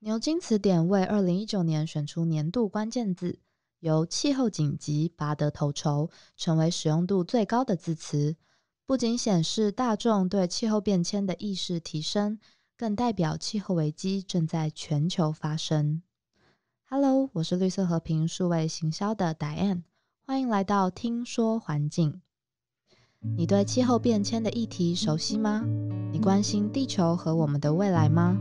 牛津词典为二零一九年选出年度关键字，由气候紧急拔得头筹，成为使用度最高的字词。不仅显示大众对气候变迁的意识提升，更代表气候危机正在全球发生。Hello，我是绿色和平数位行销的 Diane，欢迎来到听说环境。你对气候变迁的议题熟悉吗？你关心地球和我们的未来吗？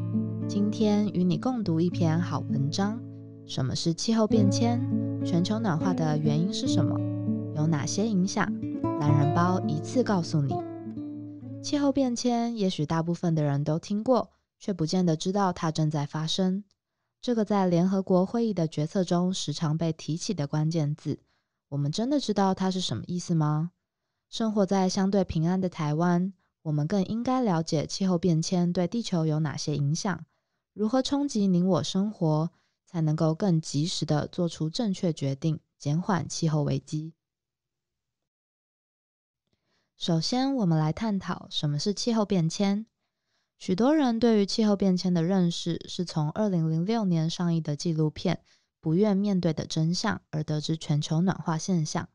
今天与你共读一篇好文章。什么是气候变迁？全球暖化的原因是什么？有哪些影响？懒人包一次告诉你。气候变迁，也许大部分的人都听过，却不见得知道它正在发生。这个在联合国会议的决策中时常被提起的关键字，我们真的知道它是什么意思吗？生活在相对平安的台湾，我们更应该了解气候变迁对地球有哪些影响。如何冲击你我生活，才能够更及时的做出正确决定，减缓气候危机？首先，我们来探讨什么是气候变迁。许多人对于气候变迁的认识，是从二零零六年上映的纪录片《不愿面对的真相》而得知全球暖化现象。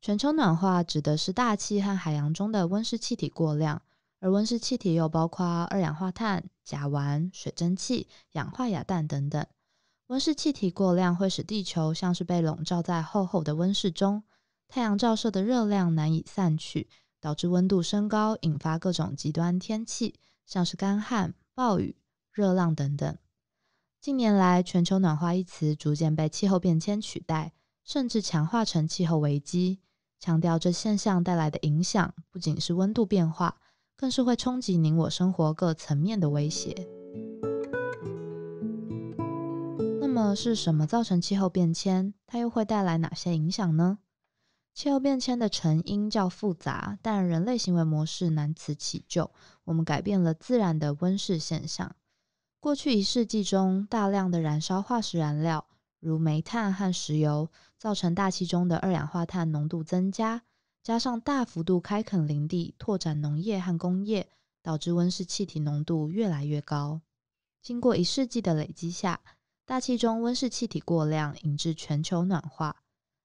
全球暖化指的是大气和海洋中的温室气体过量。而温室气体又包括二氧化碳、甲烷、水蒸气、氧化亚氮等等。温室气体过量会使地球像是被笼罩在厚厚的温室中，太阳照射的热量难以散去，导致温度升高，引发各种极端天气，像是干旱、暴雨、热浪等等。近年来，“全球暖化”一词逐渐被“气候变迁”取代，甚至强化成“气候危机”，强调这现象带来的影响不仅是温度变化。更是会冲击您我生活各层面的威胁。那么是什么造成气候变迁？它又会带来哪些影响呢？气候变迁的成因较复杂，但人类行为模式难辞其咎。我们改变了自然的温室现象。过去一世纪中，大量的燃烧化石燃料，如煤炭和石油，造成大气中的二氧化碳浓度增加。加上大幅度开垦林地、拓展农业和工业，导致温室气体浓度越来越高。经过一世纪的累积下，大气中温室气体过量，引致全球暖化。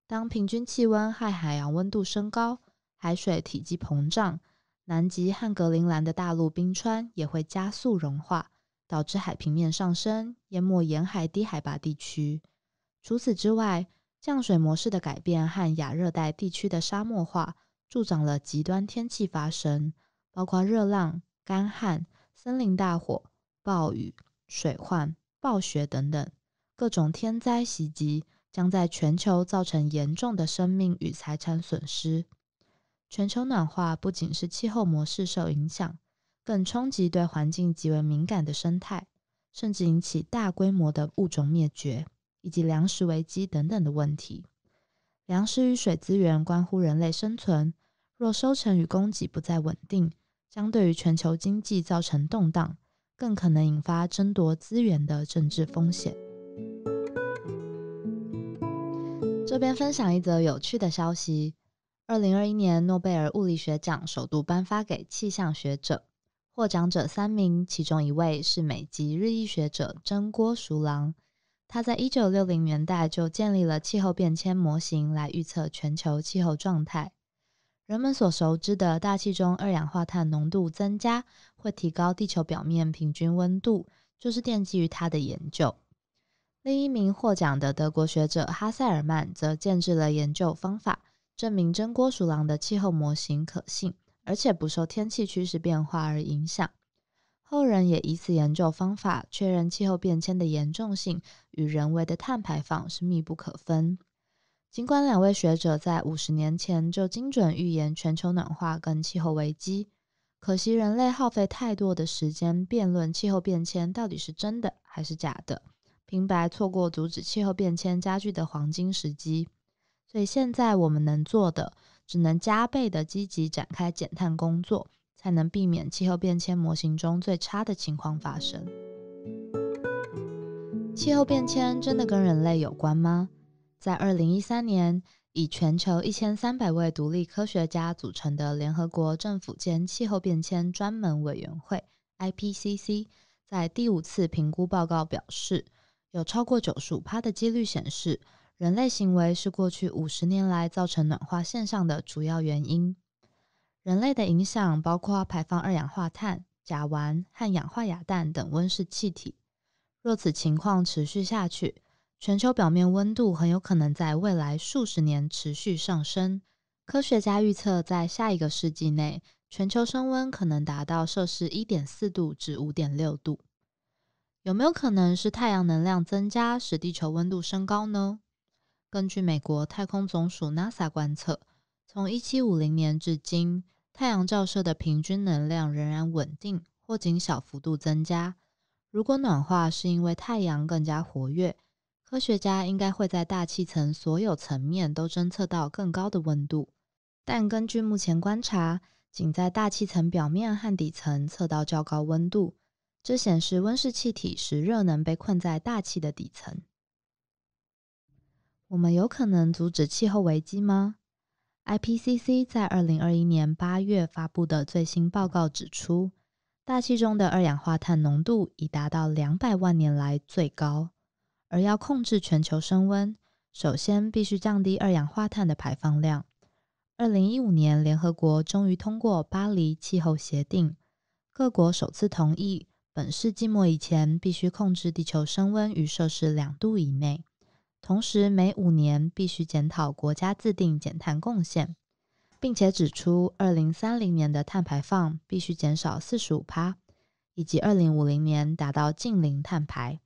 当平均气温和海洋温度升高，海水体积膨胀，南极和格陵兰的大陆冰川也会加速融化，导致海平面上升，淹没沿海低海拔地区。除此之外，降水模式的改变和亚热带地区的沙漠化，助长了极端天气发生，包括热浪、干旱、森林大火、暴雨、水患、暴雪等等各种天灾袭击，将在全球造成严重的生命与财产损失。全球暖化不仅是气候模式受影响，更冲击对环境极为敏感的生态，甚至引起大规模的物种灭绝。以及粮食危机等等的问题，粮食与水资源关乎人类生存。若收成与供给不再稳定，将对于全球经济造成动荡，更可能引发争夺资源的政治风险。这边分享一则有趣的消息：二零二一年诺贝尔物理学奖首度颁发给气象学者，获奖者三名，其中一位是美籍日裔学者真锅淑郎。他在一九六零年代就建立了气候变迁模型来预测全球气候状态。人们所熟知的大气中二氧化碳浓度增加会提高地球表面平均温度，就是奠基于他的研究。另一名获奖的德国学者哈塞尔曼则建制了研究方法，证明真锅鼠狼的气候模型可信，而且不受天气趋势变化而影响。后人也以此研究方法确认气候变迁的严重性与人为的碳排放是密不可分。尽管两位学者在五十年前就精准预言全球暖化跟气候危机，可惜人类耗费太多的时间辩论气候变迁到底是真的还是假的，平白错过阻止气候变迁加剧的黄金时机。所以现在我们能做的，只能加倍的积极展开减碳工作。才能避免气候变迁模型中最差的情况发生。气候变迁真的跟人类有关吗？在二零一三年，以全球一千三百位独立科学家组成的联合国政府间气候变迁专门委员会 （IPCC） 在第五次评估报告表示，有超过九十五趴的几率显示，人类行为是过去五十年来造成暖化现象的主要原因。人类的影响包括排放二氧化碳、甲烷和氧化亚氮等温室气体。若此情况持续下去，全球表面温度很有可能在未来数十年持续上升。科学家预测，在下一个世纪内，全球升温可能达到摄氏1.4度至5.6度。有没有可能是太阳能量增加使地球温度升高呢？根据美国太空总署 NASA 观测。从一七五零年至今，太阳照射的平均能量仍然稳定，或仅小幅度增加。如果暖化是因为太阳更加活跃，科学家应该会在大气层所有层面都侦测到更高的温度。但根据目前观察，仅在大气层表面和底层测到较高温度，这显示温室气体使热能被困在大气的底层。我们有可能阻止气候危机吗？IPCC 在二零二一年八月发布的最新报告指出，大气中的二氧化碳浓度已达到两百万年来最高。而要控制全球升温，首先必须降低二氧化碳的排放量。二零一五年，联合国终于通过《巴黎气候协定》，各国首次同意，本世纪末以前必须控制地球升温于摄氏两度以内。同时，每五年必须检讨国家自定减碳贡献，并且指出，二零三零年的碳排放必须减少四十五帕，以及二零五零年达到近零碳排。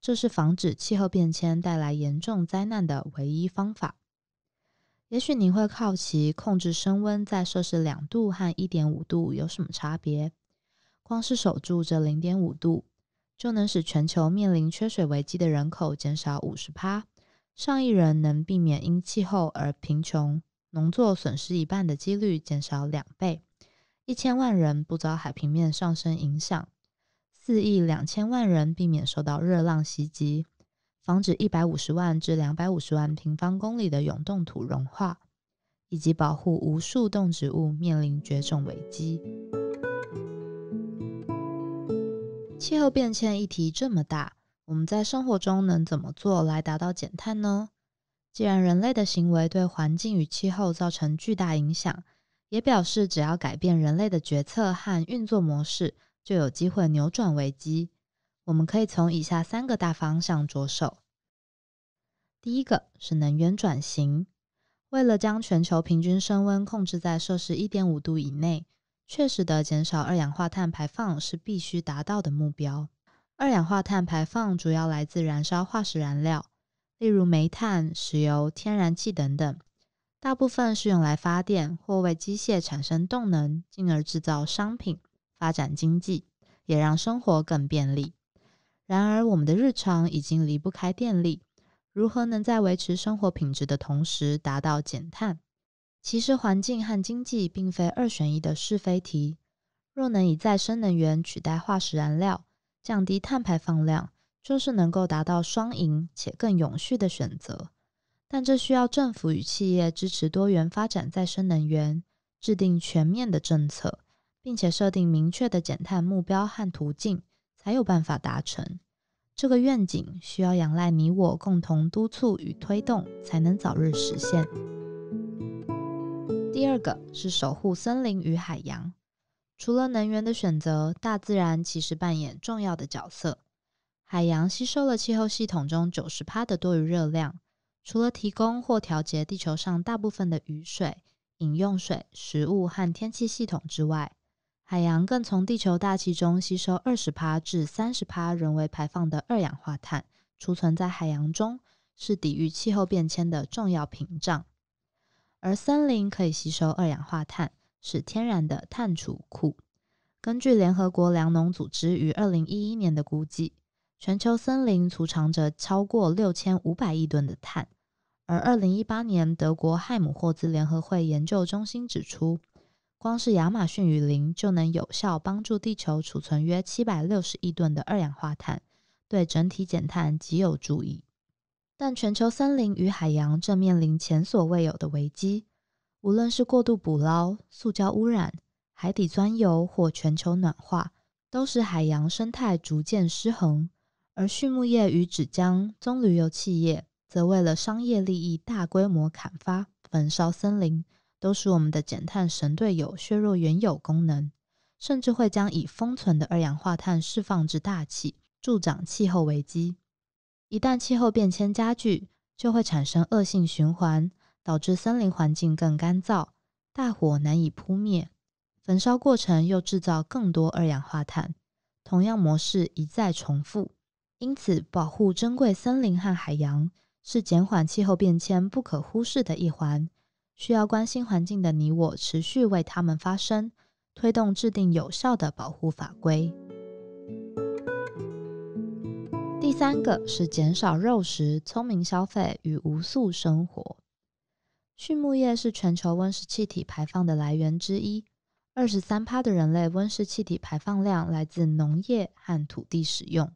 这是防止气候变迁带来严重灾难的唯一方法。也许您会好奇，控制升温在摄氏两度和一点五度有什么差别？光是守住这零点五度，就能使全球面临缺水危机的人口减少五十帕。上亿人能避免因气候而贫穷，农作损失一半的几率减少两倍；一千万人不遭海平面上升影响；四亿两千万人避免受到热浪袭击；防止一百五十万至两百五十万平方公里的永冻土融化，以及保护无数动植物面临绝种危机。气候变迁议题这么大。我们在生活中能怎么做来达到减碳呢？既然人类的行为对环境与气候造成巨大影响，也表示只要改变人类的决策和运作模式，就有机会扭转危机。我们可以从以下三个大方向着手。第一个是能源转型，为了将全球平均升温控制在摄氏一点五度以内，确实的减少二氧化碳排放是必须达到的目标。二氧化碳排放主要来自燃烧化石燃料，例如煤炭、石油、天然气等等。大部分是用来发电或为机械产生动能，进而制造商品、发展经济，也让生活更便利。然而，我们的日常已经离不开电力。如何能在维持生活品质的同时达到减碳？其实，环境和经济并非二选一的是非题。若能以再生能源取代化石燃料，降低碳排放量，就是能够达到双赢且更永续的选择。但这需要政府与企业支持多元发展再生能源，制定全面的政策，并且设定明确的减碳目标和途径，才有办法达成。这个愿景需要仰赖你我共同督促与推动，才能早日实现。第二个是守护森林与海洋。除了能源的选择，大自然其实扮演重要的角色。海洋吸收了气候系统中九十帕的多余热量，除了提供或调节地球上大部分的雨水、饮用水、食物和天气系统之外，海洋更从地球大气中吸收二十帕至三十帕人为排放的二氧化碳，储存在海洋中，是抵御气候变迁的重要屏障。而森林可以吸收二氧化碳。是天然的碳储库。根据联合国粮农组织于二零一一年的估计，全球森林储藏着超过六千五百亿吨的碳。而二零一八年，德国亥姆霍兹联合会研究中心指出，光是亚马逊雨林就能有效帮助地球储存约七百六十亿吨的二氧化碳，对整体减碳极有助益。但全球森林与海洋正面临前所未有的危机。无论是过度捕捞、塑胶污染、海底钻油或全球暖化，都使海洋生态逐渐失衡；而畜牧业与纸浆、棕榈油企业，则为了商业利益大规模砍伐、焚烧森林，都使我们的减碳神队友削弱原有功能，甚至会将已封存的二氧化碳释放至大气，助长气候危机。一旦气候变迁加剧，就会产生恶性循环。导致森林环境更干燥，大火难以扑灭，焚烧过程又制造更多二氧化碳，同样模式一再重复。因此，保护珍贵森林和海洋是减缓气候变迁不可忽视的一环。需要关心环境的你我，持续为他们发声，推动制定有效的保护法规。第三个是减少肉食，聪明消费与无素生活。畜牧业是全球温室气体排放的来源之一。二十三趴的人类温室气体排放量来自农业和土地使用。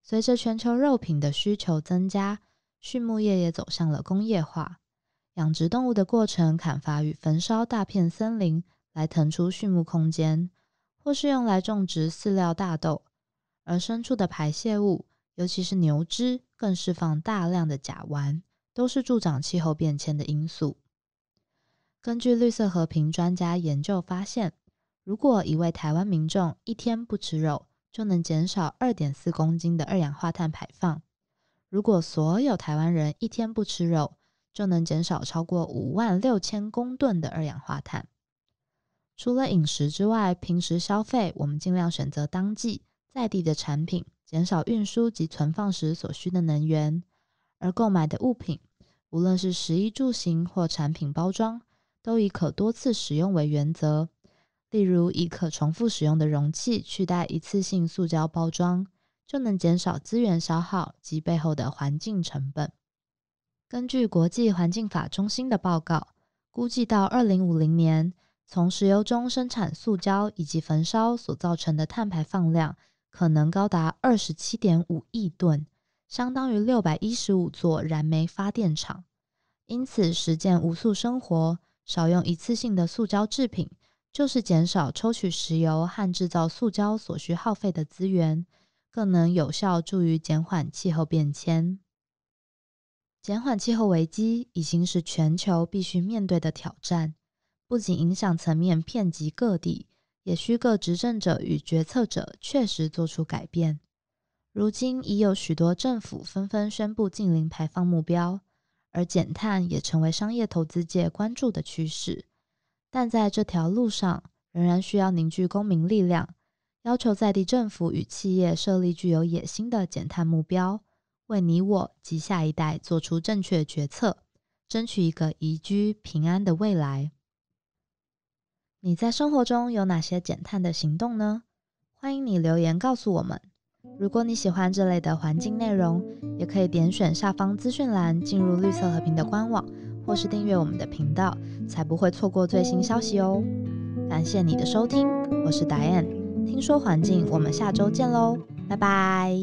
随着全球肉品的需求增加，畜牧业也走向了工业化。养殖动物的过程，砍伐与焚烧大片森林来腾出畜牧空间，或是用来种植饲料大豆。而牲畜的排泄物，尤其是牛只，更释放大量的甲烷。都是助长气候变迁的因素。根据绿色和平专家研究发现，如果一位台湾民众一天不吃肉，就能减少二点四公斤的二氧化碳排放；如果所有台湾人一天不吃肉，就能减少超过五万六千公吨的二氧化碳。除了饮食之外，平时消费我们尽量选择当季在地的产品，减少运输及存放时所需的能源。而购买的物品，无论是食衣住行或产品包装，都以可多次使用为原则。例如，以可重复使用的容器取代一次性塑胶包装，就能减少资源消耗及背后的环境成本。根据国际环境法中心的报告，估计到二零五零年，从石油中生产塑胶以及焚烧所造成的碳排放量，可能高达二十七点五亿吨。相当于六百一十五座燃煤发电厂，因此实践无塑生活、少用一次性的塑胶制品，就是减少抽取石油和制造塑胶所需耗费的资源，更能有效助于减缓气候变迁。减缓气候危机已经是全球必须面对的挑战，不仅影响层面遍及各地，也需各执政者与决策者确实做出改变。如今已有许多政府纷纷宣布近零排放目标，而减碳也成为商业投资界关注的趋势。但在这条路上，仍然需要凝聚公民力量，要求在地政府与企业设立具有野心的减碳目标，为你我及下一代做出正确决策，争取一个宜居平安的未来。你在生活中有哪些减碳的行动呢？欢迎你留言告诉我们。如果你喜欢这类的环境内容，也可以点选下方资讯栏进入绿色和平的官网，或是订阅我们的频道，才不会错过最新消息哦。感谢你的收听，我是 Diane，听说环境，我们下周见喽，拜拜。